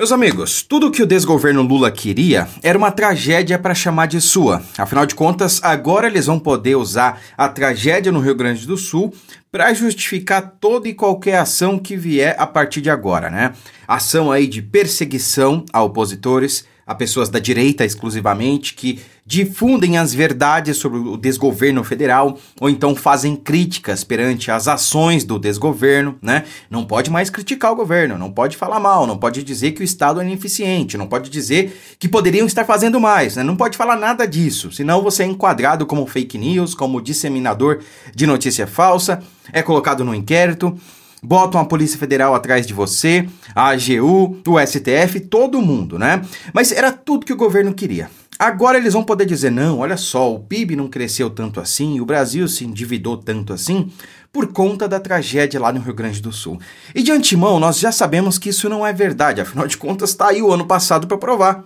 Meus amigos, tudo o que o desgoverno Lula queria era uma tragédia para chamar de sua. Afinal de contas, agora eles vão poder usar a tragédia no Rio Grande do Sul para justificar toda e qualquer ação que vier a partir de agora, né? Ação aí de perseguição a opositores, a pessoas da direita exclusivamente que difundem as verdades sobre o desgoverno federal ou então fazem críticas perante as ações do desgoverno, né? Não pode mais criticar o governo, não pode falar mal, não pode dizer que o Estado é ineficiente, não pode dizer que poderiam estar fazendo mais, né? Não pode falar nada disso, senão você é enquadrado como fake news, como disseminador de notícia falsa, é colocado no inquérito botam a Polícia Federal atrás de você, a AGU, o STF, todo mundo, né? Mas era tudo que o governo queria. Agora eles vão poder dizer: não, olha só, o PIB não cresceu tanto assim, o Brasil se endividou tanto assim, por conta da tragédia lá no Rio Grande do Sul. E de antemão, nós já sabemos que isso não é verdade, afinal de contas, está aí o ano passado para provar.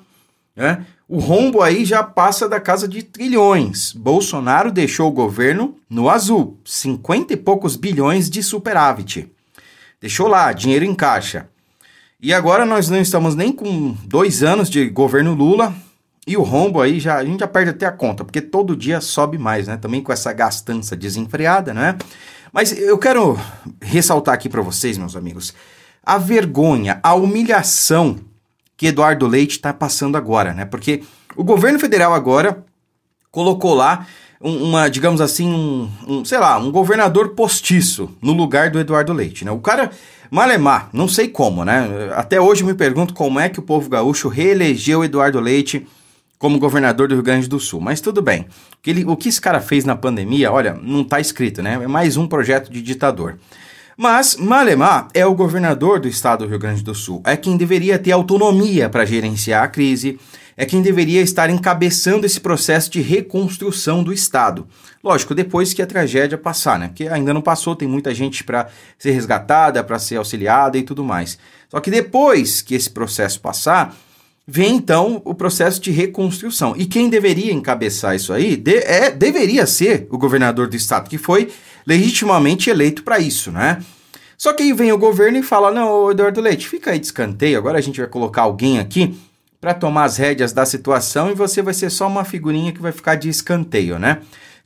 Né? O rombo aí já passa da casa de trilhões. Bolsonaro deixou o governo no azul, 50 e poucos bilhões de superávit. Deixou lá, dinheiro em caixa. E agora nós não estamos nem com dois anos de governo Lula e o rombo aí já a gente já perde até a conta, porque todo dia sobe mais, né? Também com essa gastança desenfreada, né? Mas eu quero ressaltar aqui para vocês, meus amigos, a vergonha, a humilhação que Eduardo Leite está passando agora, né? Porque o governo federal agora colocou lá uma, digamos assim, um, um, sei lá, um governador postiço no lugar do Eduardo Leite, né? O cara malemar, não sei como, né? Até hoje eu me pergunto como é que o povo gaúcho reelegeu Eduardo Leite como governador do Rio Grande do Sul, mas tudo bem. O que, ele, o que esse cara fez na pandemia, olha, não está escrito, né? É mais um projeto de ditador. Mas Malemar é o governador do estado do Rio Grande do Sul, é quem deveria ter autonomia para gerenciar a crise, é quem deveria estar encabeçando esse processo de reconstrução do estado. Lógico, depois que a tragédia passar, né? Porque ainda não passou, tem muita gente para ser resgatada, para ser auxiliada e tudo mais. Só que depois que esse processo passar, vem então o processo de reconstrução. E quem deveria encabeçar isso aí de, é, deveria ser o governador do estado, que foi legitimamente eleito para isso, né? Só que aí vem o governo e fala: não, Eduardo Leite, fica aí de escanteio, agora a gente vai colocar alguém aqui para tomar as rédeas da situação e você vai ser só uma figurinha que vai ficar de escanteio, né?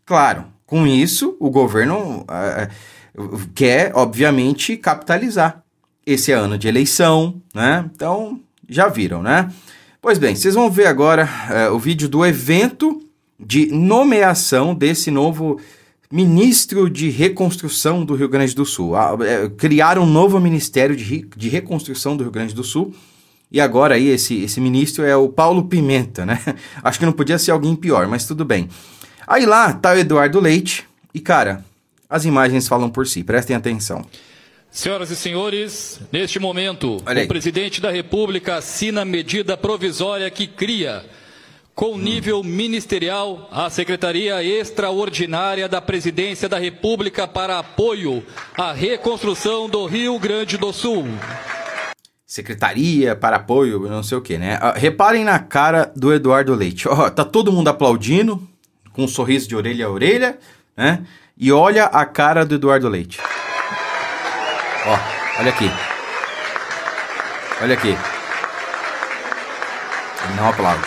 Claro, com isso, o governo uh, quer, obviamente, capitalizar. Esse é ano de eleição, né? Então, já viram, né? Pois bem, vocês vão ver agora é, o vídeo do evento de nomeação desse novo ministro de reconstrução do Rio Grande do Sul. é, criaram um novo ministério de, de reconstrução do Rio Grande do Sul. E agora aí esse, esse ministro é o Paulo Pimenta, né? Acho que não podia ser alguém pior, mas tudo bem. Aí lá tá o Eduardo Leite e, cara, as imagens falam por si, prestem atenção. Senhoras e senhores, neste momento, o presidente da República assina medida provisória que cria, com nível ministerial, a Secretaria Extraordinária da Presidência da República para apoio à reconstrução do Rio Grande do Sul. Secretaria para apoio, não sei o que, né? Ah, reparem na cara do Eduardo Leite. Oh, tá todo mundo aplaudindo, com um sorriso de orelha a orelha, né? E olha a cara do Eduardo Leite. Ó, olha aqui. Olha aqui. Ele não aplaude.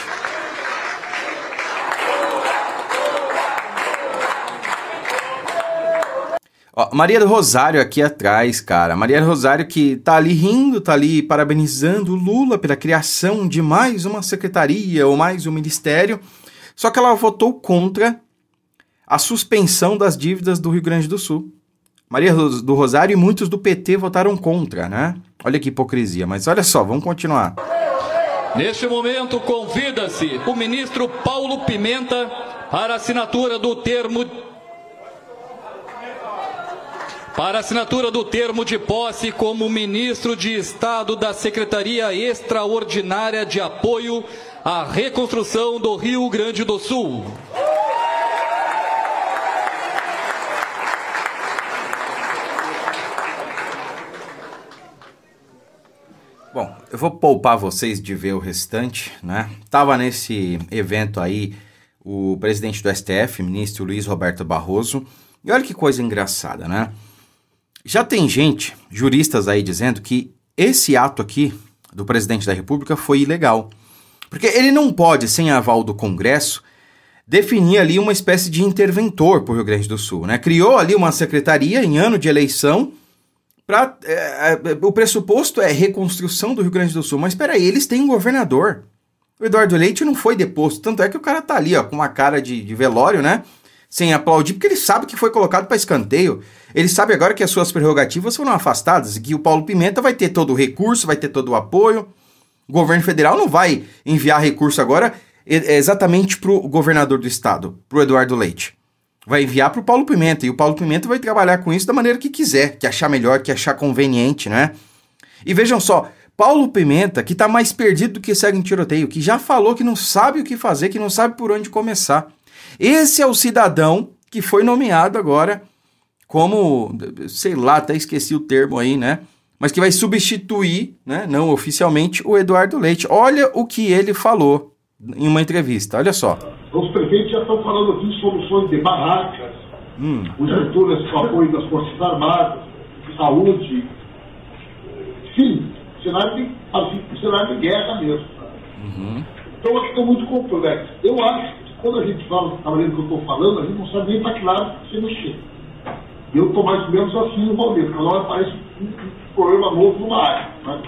Ó, Maria do Rosário aqui atrás, cara. Maria do Rosário que tá ali rindo, tá ali parabenizando o Lula pela criação de mais uma secretaria ou mais um ministério. Só que ela votou contra a suspensão das dívidas do Rio Grande do Sul. Maria do Rosário e muitos do PT votaram contra, né? Olha que hipocrisia, mas olha só, vamos continuar. Neste momento, convida-se o ministro Paulo Pimenta para assinatura do termo para assinatura do termo de posse como ministro de Estado da Secretaria Extraordinária de Apoio à Reconstrução do Rio Grande do Sul. eu vou poupar vocês de ver o restante, né? Tava nesse evento aí o presidente do STF, ministro Luiz Roberto Barroso. E olha que coisa engraçada, né? Já tem gente, juristas aí dizendo que esse ato aqui do presidente da República foi ilegal. Porque ele não pode, sem aval do Congresso, definir ali uma espécie de interventor para o Rio Grande do Sul, né? Criou ali uma secretaria em ano de eleição Pra, é, é, o pressuposto é reconstrução do Rio Grande do Sul, mas peraí, eles têm um governador. O Eduardo Leite não foi deposto, tanto é que o cara tá ali, ó, com uma cara de, de velório, né? Sem aplaudir, porque ele sabe que foi colocado para escanteio. Ele sabe agora que as suas prerrogativas foram afastadas, que o Paulo Pimenta vai ter todo o recurso, vai ter todo o apoio. O governo federal não vai enviar recurso agora é exatamente pro governador do estado, pro Eduardo Leite vai enviar para o Paulo Pimenta e o Paulo Pimenta vai trabalhar com isso da maneira que quiser, que achar melhor, que achar conveniente, né? E vejam só, Paulo Pimenta, que está mais perdido do que segue em tiroteio, que já falou que não sabe o que fazer, que não sabe por onde começar. Esse é o cidadão que foi nomeado agora como, sei lá, até esqueci o termo aí, né? Mas que vai substituir, né, não oficialmente, o Eduardo Leite. Olha o que ele falou em uma entrevista. Olha só. Os prefeitos já estão falando aqui soluções de barracas, hum. atores com apoio das Forças Armadas, saúde. Sim, cenário de, cenário de guerra mesmo. Uhum. Então aqui está muito complexo. Eu acho que quando a gente fala da maneira que eu estou falando, a gente não sabe nem para que lado se mexer. Eu estou mais ou menos assim no Valdir, cada hora aparece um, um problema novo numa área. Né?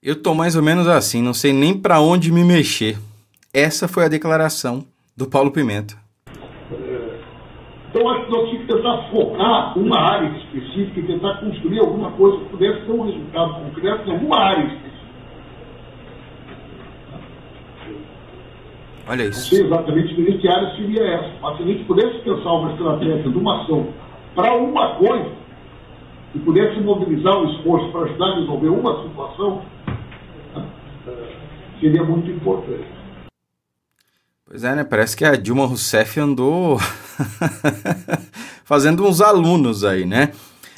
Eu tô mais ou menos assim, não sei nem para onde me mexer. Essa foi a declaração do Paulo Pimenta. então acho que nós tínhamos que tentar focar uma área específica e tentar construir alguma coisa que pudesse ter um resultado concreto em alguma área específica. Olha isso. Não sei exatamente que tipo área seria essa, mas se a gente pudesse pensar uma estratégia de uma ação para uma coisa, e pudesse mobilizar o esforço para ajudar a resolver uma situação, seria é muito importante. Pois é, né? Parece que a Dilma Rousseff andou fazendo uns alunos aí, né?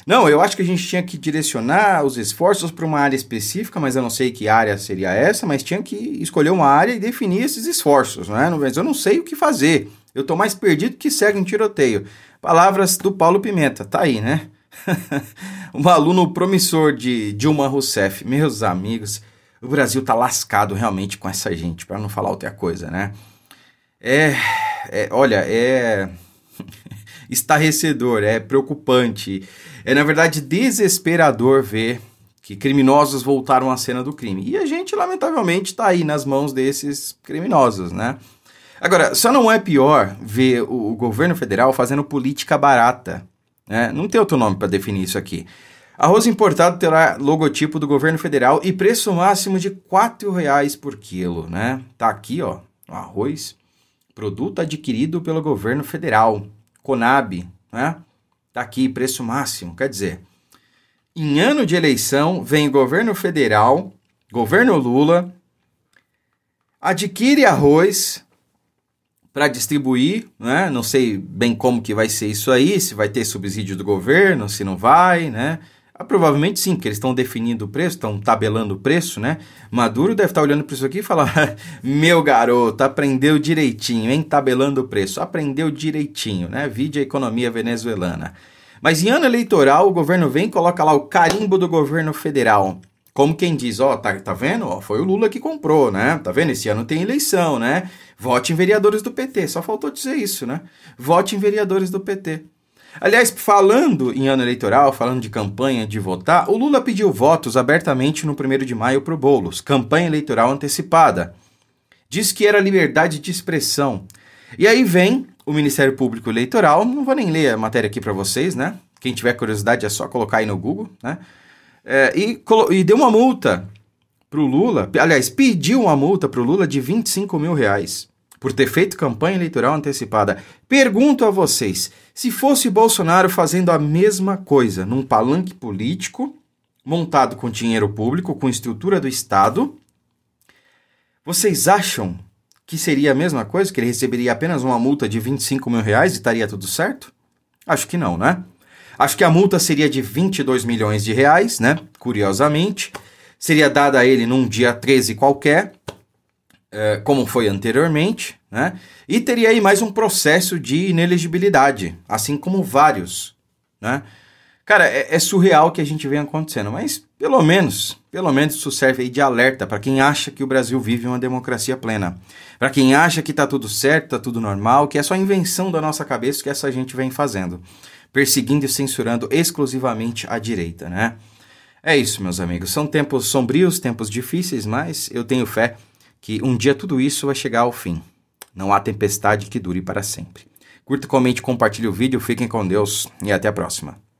Não, eu acho que a gente tinha que direcionar os esforços para uma área específica, mas eu não sei que área seria essa, mas tinha que escolher uma área e definir esses esforços, né? Mas eu não sei o que fazer. Eu estou mais perdido que cego em tiroteio. Palavras do Paulo Pimenta, tá aí, né? um aluno promissor de Dilma Rousseff. Meus amigos, o Brasil tá lascado realmente com essa gente, para não falar outra coisa, né? É, é olha, é estarrecedor, é preocupante, é na verdade desesperador ver que criminosos voltaram à cena do crime. E a gente, lamentavelmente, está aí nas mãos desses criminosos, né? Agora, só não é pior ver o governo federal fazendo política barata. Né? Não tem outro nome para definir isso aqui. Arroz importado terá logotipo do governo federal e preço máximo de R$ 4,00 por quilo, né? Tá aqui, ó, arroz, produto adquirido pelo governo federal, Conab, né? Tá aqui, preço máximo, quer dizer, em ano de eleição vem governo federal, governo Lula, adquire arroz para distribuir, né? Não sei bem como que vai ser isso aí, se vai ter subsídio do governo, se não vai, né? Ah, provavelmente sim, porque eles estão definindo o preço, estão tabelando o preço, né? Maduro deve estar olhando para isso aqui e falar: meu garoto, aprendeu direitinho, hein? Tabelando o preço, aprendeu direitinho, né? Vide a economia venezuelana. Mas em ano eleitoral, o governo vem e coloca lá o carimbo do governo federal. Como quem diz, ó, oh, tá, tá vendo? foi o Lula que comprou, né? Tá vendo? Esse ano tem eleição, né? Vote em vereadores do PT. Só faltou dizer isso, né? Vote em vereadores do PT. Aliás, falando em ano eleitoral, falando de campanha, de votar, o Lula pediu votos abertamente no 1 de maio para o Boulos, campanha eleitoral antecipada. Diz que era liberdade de expressão. E aí vem o Ministério Público Eleitoral, não vou nem ler a matéria aqui para vocês, né? Quem tiver curiosidade é só colocar aí no Google, né? É, e, e deu uma multa pro Lula, aliás, pediu uma multa pro Lula de 25 mil reais por ter feito campanha eleitoral antecipada. Pergunto a vocês: se fosse Bolsonaro fazendo a mesma coisa num palanque político, montado com dinheiro público, com estrutura do Estado, vocês acham que seria a mesma coisa? Que ele receberia apenas uma multa de 25 mil reais e estaria tudo certo? Acho que não, né? Acho que a multa seria de 22 milhões de reais, né? Curiosamente. Seria dada a ele num dia 13 qualquer. É, como foi anteriormente, né? E teria aí mais um processo de inelegibilidade, assim como vários, né? Cara, é, é surreal o que a gente vem acontecendo, mas pelo menos, pelo menos isso serve aí de alerta para quem acha que o Brasil vive uma democracia plena, para quem acha que tá tudo certo, tá tudo normal, que é só invenção da nossa cabeça que essa gente vem fazendo, perseguindo e censurando exclusivamente a direita, né? É isso, meus amigos. São tempos sombrios, tempos difíceis, mas eu tenho fé que um dia tudo isso vai chegar ao fim. Não há tempestade que dure para sempre. Curta, comente, compartilhe o vídeo, fiquem com Deus e até a próxima.